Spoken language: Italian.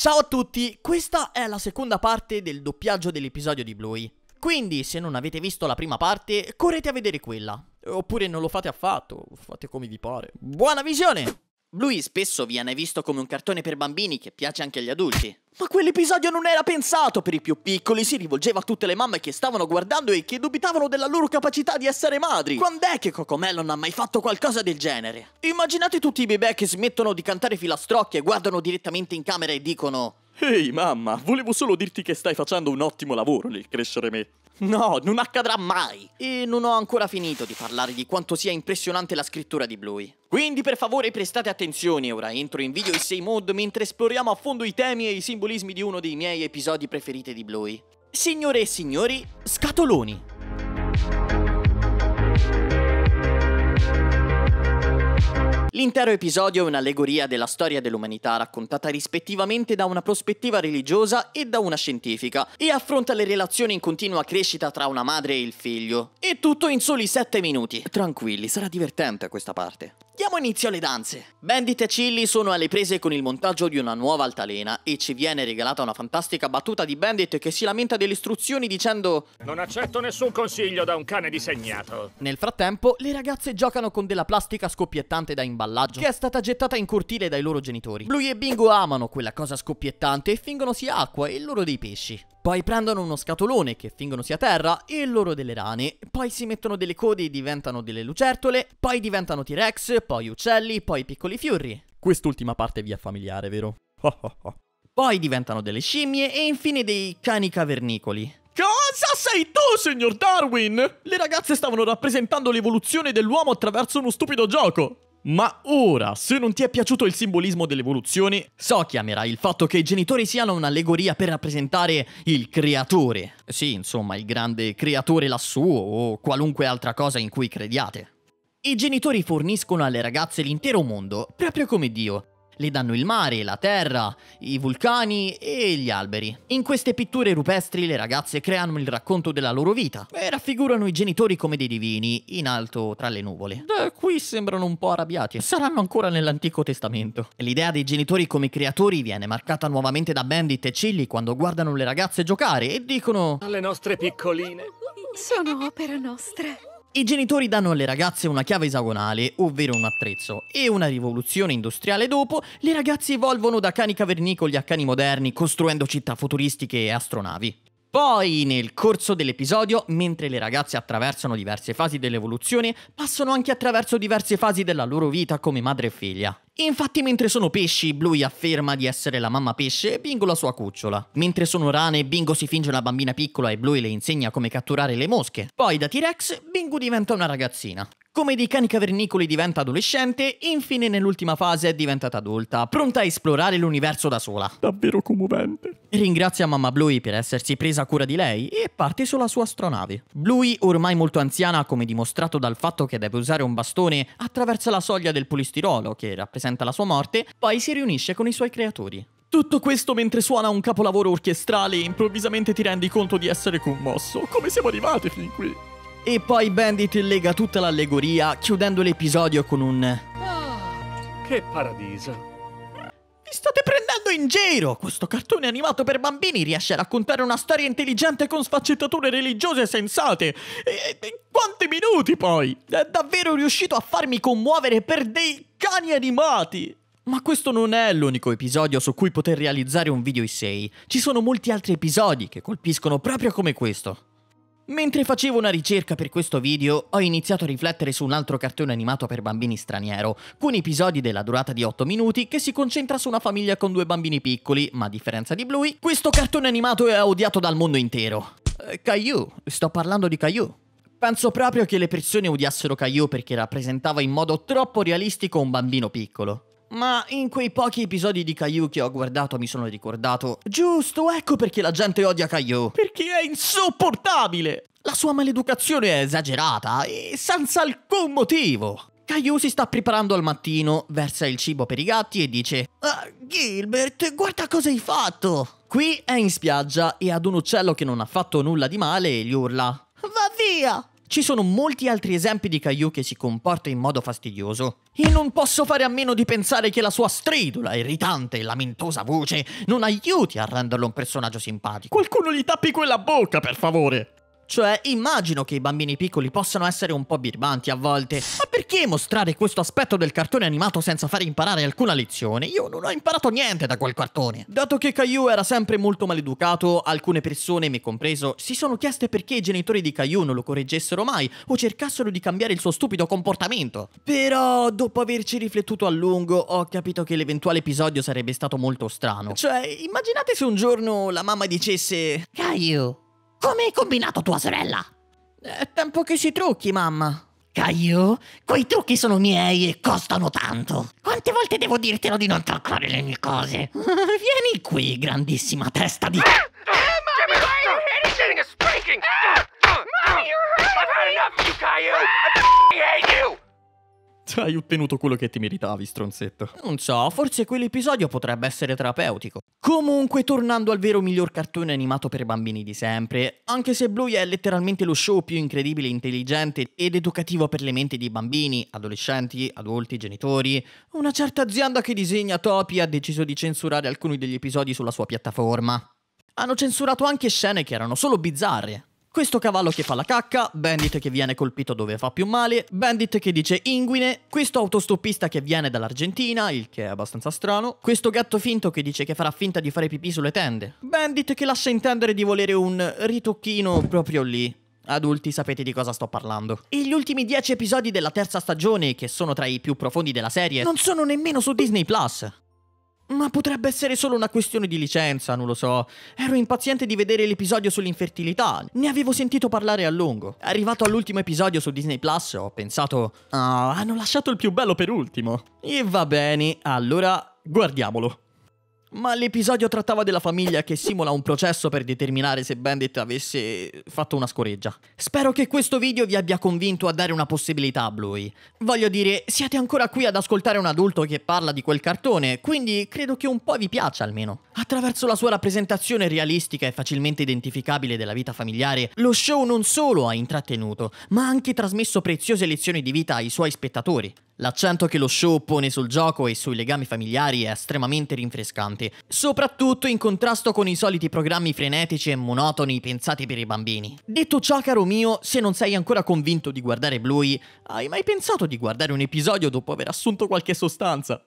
Ciao a tutti, questa è la seconda parte del doppiaggio dell'episodio di Bluey. Quindi, se non avete visto la prima parte, correte a vedere quella. Oppure non lo fate affatto, fate come vi pare. Buona visione! Bluey spesso viene visto come un cartone per bambini che piace anche agli adulti. Ma quell'episodio non era pensato per i più piccoli, si rivolgeva a tutte le mamme che stavano guardando e che dubitavano della loro capacità di essere madri. Quando è che Cocomelon ha mai fatto qualcosa del genere? Immaginate tutti i bebè che smettono di cantare filastrocchi e guardano direttamente in camera e dicono Ehi hey, mamma, volevo solo dirti che stai facendo un ottimo lavoro nel crescere me. No, non accadrà mai! E non ho ancora finito di parlare di quanto sia impressionante la scrittura di Bluey. Quindi per favore prestate attenzione, ora entro in video e 6 mod mentre esploriamo a fondo i temi e i simbolismi di uno dei miei episodi preferiti di Bluey. Signore e signori, scatoloni! L'intero episodio è un'allegoria della storia dell'umanità raccontata rispettivamente da una prospettiva religiosa e da una scientifica e affronta le relazioni in continua crescita tra una madre e il figlio. E tutto in soli 7 minuti. Tranquilli, sarà divertente questa parte. Diamo inizio alle danze. Bandit e Chilli sono alle prese con il montaggio di una nuova altalena e ci viene regalata una fantastica battuta di Bandit che si lamenta delle istruzioni dicendo Non accetto nessun consiglio da un cane disegnato. Nel frattempo, le ragazze giocano con della plastica scoppiettante da imballaggio che è stata gettata in cortile dai loro genitori. Bluey e Bingo amano quella cosa scoppiettante e fingono sia acqua e loro dei pesci. Poi prendono uno scatolone che fingono sia terra e l'oro delle rane, poi si mettono delle code e diventano delle lucertole, poi diventano T-Rex, poi uccelli, poi piccoli fiori. Quest'ultima parte vi è familiare, vero? poi diventano delle scimmie e infine dei cani cavernicoli. Cosa sei tu, signor Darwin? Le ragazze stavano rappresentando l'evoluzione dell'uomo attraverso uno stupido gioco. Ma ora, se non ti è piaciuto il simbolismo delle evoluzioni, so che amerai il fatto che i genitori siano un'allegoria per rappresentare il creatore. Sì, insomma, il grande creatore lassù o qualunque altra cosa in cui crediate. I genitori forniscono alle ragazze l'intero mondo, proprio come Dio, le danno il mare, la terra, i vulcani e gli alberi. In queste pitture rupestri le ragazze creano il racconto della loro vita e raffigurano i genitori come dei divini, in alto tra le nuvole. Da qui sembrano un po' arrabbiati, saranno ancora nell'Antico Testamento. L'idea dei genitori come creatori viene marcata nuovamente da Bandit e Chilli quando guardano le ragazze giocare e dicono... Alle nostre piccoline. Sono opera nostra i genitori danno alle ragazze una chiave esagonale, ovvero un attrezzo, e una rivoluzione industriale dopo, le ragazze evolvono da cani cavernicoli a cani moderni, costruendo città futuristiche e astronavi. Poi, nel corso dell'episodio, mentre le ragazze attraversano diverse fasi dell'evoluzione, passano anche attraverso diverse fasi della loro vita come madre e figlia. Infatti mentre sono pesci, Bluey afferma di essere la mamma pesce e Bingo la sua cucciola. Mentre sono rane, Bingo si finge una bambina piccola e Bluey le insegna come catturare le mosche. Poi da T-Rex, Bingo diventa una ragazzina. Come dei cani cavernicoli diventa adolescente, infine nell'ultima fase è diventata adulta, pronta a esplorare l'universo da sola. Davvero commovente. Ringrazia mamma Bluey per essersi presa cura di lei e parte sulla sua astronave. Bluey, ormai molto anziana, come dimostrato dal fatto che deve usare un bastone, attraversa la soglia del polistirolo, che rappresenta rappresenta la sua morte, poi si riunisce con i suoi creatori. Tutto questo mentre suona un capolavoro orchestrale e improvvisamente ti rendi conto di essere commosso. Come siamo arrivati fin qui? E poi Bandit lega tutta l'allegoria, chiudendo l'episodio con un... Ah, che paradiso! prendendo in giro! Questo cartone animato per bambini riesce a raccontare una storia intelligente con sfaccettature religiose sensate! E, e quanti minuti poi! È davvero riuscito a farmi commuovere per dei cani animati! Ma questo non è l'unico episodio su cui poter realizzare un video i 6. Ci sono molti altri episodi che colpiscono proprio come questo. Mentre facevo una ricerca per questo video, ho iniziato a riflettere su un altro cartone animato per bambini straniero, con episodi della durata di 8 minuti che si concentra su una famiglia con due bambini piccoli, ma a differenza di Bluey, questo cartone animato è odiato dal mondo intero. Eh, Caillou, sto parlando di Caillou. Penso proprio che le persone odiassero Caillou perché rappresentava in modo troppo realistico un bambino piccolo ma in quei pochi episodi di Caillou che ho guardato mi sono ricordato Giusto, ecco perché la gente odia Caillou Perché è insopportabile La sua maleducazione è esagerata e senza alcun motivo Caillou si sta preparando al mattino, versa il cibo per i gatti e dice ah, Gilbert, guarda cosa hai fatto Qui è in spiaggia e ad un uccello che non ha fatto nulla di male gli urla Va via! Ci sono molti altri esempi di Caillou che si comporta in modo fastidioso. E non posso fare a meno di pensare che la sua stridula, irritante e lamentosa voce non aiuti a renderlo un personaggio simpatico. Qualcuno gli tappi quella bocca, per favore! Cioè, immagino che i bambini piccoli possano essere un po' birbanti a volte. Ma perché mostrare questo aspetto del cartone animato senza far imparare alcuna lezione? Io non ho imparato niente da quel cartone. Dato che Caillou era sempre molto maleducato, alcune persone, me compreso, si sono chieste perché i genitori di Caillou non lo correggessero mai o cercassero di cambiare il suo stupido comportamento. Però, dopo averci riflettuto a lungo, ho capito che l'eventuale episodio sarebbe stato molto strano. Cioè, immaginate se un giorno la mamma dicesse... Caillou, come hai combinato tua sorella? È tempo che si trucchi, mamma. Caio, quei trucchi sono miei e costano tanto. Quante volte devo dirtelo di non toccare le mie cose? Vieni qui, grandissima testa di... Ah! Ah, ah! Mommy, you're hurting me! I've had enough of you, Caillou! I've hai ottenuto quello che ti meritavi, stronzetto. Non so, forse quell'episodio potrebbe essere terapeutico. Comunque, tornando al vero miglior cartone animato per bambini di sempre, anche se Bluey è letteralmente lo show più incredibile, intelligente ed educativo per le menti di bambini, adolescenti, adulti, genitori, una certa azienda che disegna topi ha deciso di censurare alcuni degli episodi sulla sua piattaforma. Hanno censurato anche scene che erano solo bizzarre, questo cavallo che fa la cacca, Bandit che viene colpito dove fa più male, Bandit che dice inguine, questo autostoppista che viene dall'Argentina, il che è abbastanza strano, questo gatto finto che dice che farà finta di fare pipì sulle tende, Bandit che lascia intendere di volere un ritocchino proprio lì. Adulti sapete di cosa sto parlando. E gli ultimi 10 episodi della terza stagione, che sono tra i più profondi della serie, non sono nemmeno su Disney Plus. Ma potrebbe essere solo una questione di licenza, non lo so. Ero impaziente di vedere l'episodio sull'infertilità, ne avevo sentito parlare a lungo. Arrivato all'ultimo episodio su Disney Plus, ho pensato: Ah, oh, hanno lasciato il più bello per ultimo. E va bene, allora guardiamolo. Ma l'episodio trattava della famiglia che simula un processo per determinare se Bandit avesse fatto una scoreggia. Spero che questo video vi abbia convinto a dare una possibilità a Bluey. Voglio dire, siete ancora qui ad ascoltare un adulto che parla di quel cartone, quindi credo che un po' vi piaccia almeno. Attraverso la sua rappresentazione realistica e facilmente identificabile della vita familiare, lo show non solo ha intrattenuto, ma ha anche trasmesso preziose lezioni di vita ai suoi spettatori. L'accento che lo show pone sul gioco e sui legami familiari è estremamente rinfrescante, soprattutto in contrasto con i soliti programmi frenetici e monotoni pensati per i bambini. Detto ciò, caro mio, se non sei ancora convinto di guardare Bluey, hai mai pensato di guardare un episodio dopo aver assunto qualche sostanza?